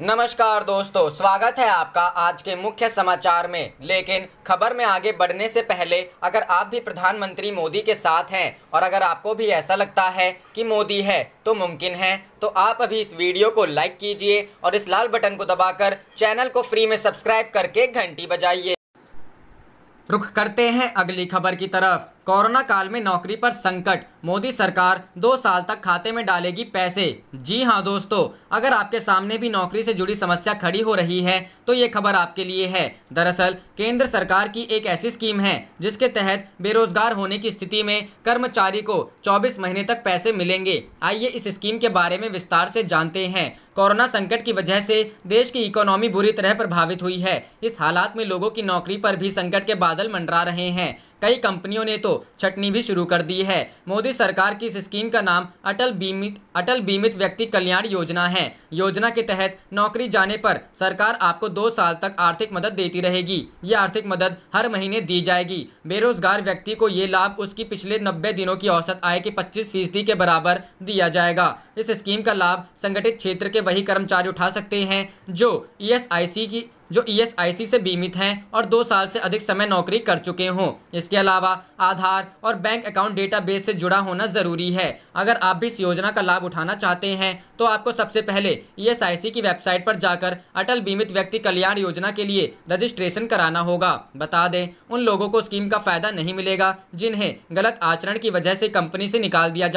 नमस्कार दोस्तों स्वागत है आपका आज के मुख्य समाचार में लेकिन खबर में आगे बढ़ने से पहले अगर आप भी प्रधानमंत्री मोदी के साथ हैं और अगर आपको भी ऐसा लगता है कि मोदी है तो मुमकिन है तो आप अभी इस वीडियो को लाइक कीजिए और इस लाल बटन को दबाकर चैनल को फ्री में सब्सक्राइब करके घंटी बजाइए रुख करते हैं अगली खबर की तरफ कोरोना काल में नौकरी पर संकट मोदी सरकार दो साल तक खाते में डालेगी पैसे जी हाँ दोस्तों अगर आपके सामने भी नौकरी से जुड़ी समस्या खड़ी हो रही है तो ये खबर आपके लिए है दरअसल केंद्र सरकार की एक ऐसी स्कीम है जिसके तहत बेरोजगार होने की स्थिति में कर्मचारी को 24 महीने तक पैसे मिलेंगे आइए इस स्कीम के बारे में विस्तार से जानते हैं कोरोना संकट की वजह से देश की इकोनॉमी बुरी तरह प्रभावित हुई है इस हालात में लोगों की नौकरी पर भी संकट के बादल मंडरा रहे हैं कई कंपनियों ने तो छटनी भी शुरू कर दी है मोदी सरकार की इस स्कीम का नाम अटल बीमित अटल बीमित व्यक्ति कल्याण योजना है योजना के तहत नौकरी जाने पर सरकार आपको दो साल तक आर्थिक मदद देती रहेगी ये आर्थिक मदद हर महीने दी जाएगी बेरोजगार व्यक्ति को ये लाभ उसकी पिछले नब्बे दिनों की औसत आय के पच्चीस फीसदी के बराबर दिया जाएगा इस स्कीम का लाभ संगठित क्षेत्र के वही कर्मचारी उठा सकते हैं जो ई की जो ईएसआईसी e से बीमित हैं और दो साल से अधिक समय नौकरी कर चुके हों इसके अलावा आधार और बैंक अकाउंट डेटाबेस से जुड़ा होना ज़रूरी है अगर आप भी इस योजना का लाभ उठाना चाहते हैं तो आपको सबसे पहले ईएसआईसी e की वेबसाइट पर जाकर अटल बीमित व्यक्ति कल्याण योजना के लिए रजिस्ट्रेशन कराना होगा बता दें उन लोगों को स्कीम का फ़ायदा नहीं मिलेगा जिन्हें गलत आचरण की वजह से कंपनी से निकाल दिया जा